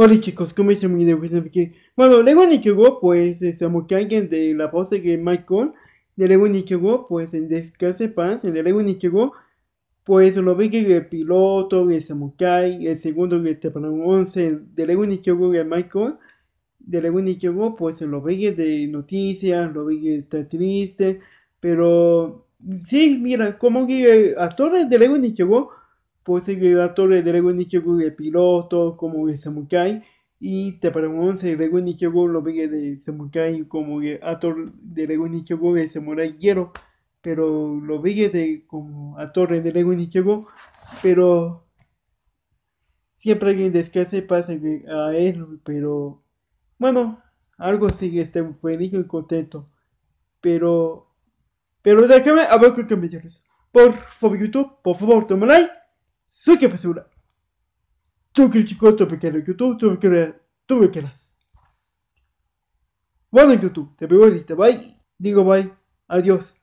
Hola chicos, ¿cómo están? Mi nombre Bueno, LEGO Nichigo, pues, es este, como alguien de la voz de Michael, de LEGO Nichigo, pues, en Descanse en de ni Nichigo, pues, lo vi que el piloto, el Samukai, el segundo que de un 11, de LEGO Nichigo de Michael, de LEGO Nichigo, pues, lo vi de noticias, lo vi que está triste, pero, sí, mira, como que actores de LEGO Nichigo, que a torre de Lego de piloto como de samukai y te pregunto si Lego lo ve de samukai como de actor Lego nichogu de samurai pero lo ve de como a torre de Lego Ninjago pero siempre alguien descanse pasa a él pero bueno algo sigue está feliz y contento pero pero déjame ver qué me digas por favor YouTube por favor toma like soy que Tú que tú pequeño YouTube, tú tú Bueno, YouTube, te veo te bye. Digo bye, adiós.